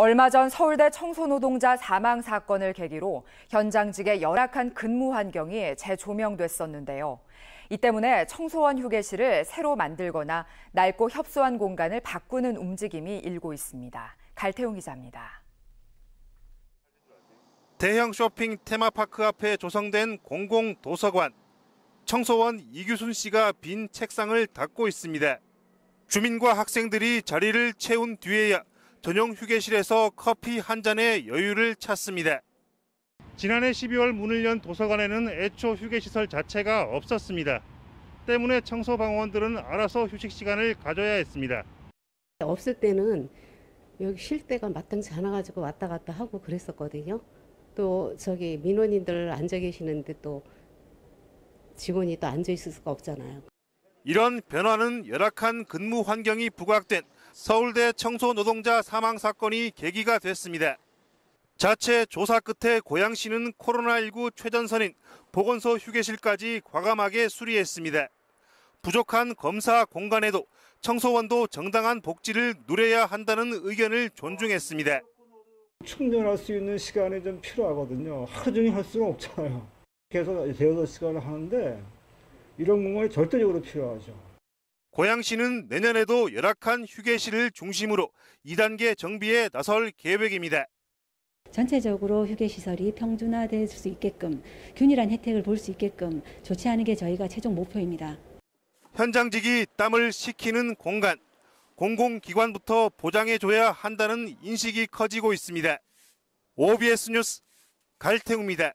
얼마 전 서울대 청소노동자 사망 사건을 계기로 현장직의 열악한 근무 환경이 재조명됐었는데요. 이 때문에 청소원 휴게실을 새로 만들거나 낡고 협소한 공간을 바꾸는 움직임이 일고 있습니다. 갈태용 기자입니다. 대형 쇼핑 테마파크 앞에 조성된 공공 도서관. 청소원 이규순 씨가 빈 책상을 닦고 있습니다. 주민과 학생들이 자리를 채운 뒤에야 전용 휴게실에서 커피 한 잔의 여유를 찾습니다. 지난해 12월 문을 연 도서관에는 애초 휴게시설 자체가 없었습니다. 때문에 청소방원들은 알아서 휴식 시간을 가져야 했습니다. 없을 때는 여기 쉴 때가 마땅치 않아가지고 왔다 갔다 하고 그랬었거든요. 또 저기 민원인들 앉아 계시는데 또 직원이 또 앉아 있을 수가 없잖아요. 이런 변화는 열악한 근무 환경이 부각된 서울대 청소 노동자 사망 사건이 계기가 됐습니다. 자체 조사 끝에 고양시는 코로나19 최전선인 보건소 휴게실까지 과감하게 수리했습니다. 부족한 검사 공간에도 청소원도 정당한 복지를 누려야 한다는 의견을 존중했습니다. 충전할 수 있는 시간이 좀 필요하거든요. 하루 종일 할 수는 없잖아요. 계속 5, 6시간을 하는데 이런 공원이 절대적으로 필요하죠. 고양시는 내년에도 열악한 휴게실을 중심으로 2단계 정비에 나설 계획입니다. 전체적으로 휴게시설이 평준화될 수 있게끔 균일한 혜택을 볼 수 있게끔 조치하는 게 저희가 최종 목표입니다. 현장직이 땀을 식히는 공간, 공공기관부터 보장해줘야 한다는 인식이 커지고 있습니다. OBS 뉴스 갈태우입니다.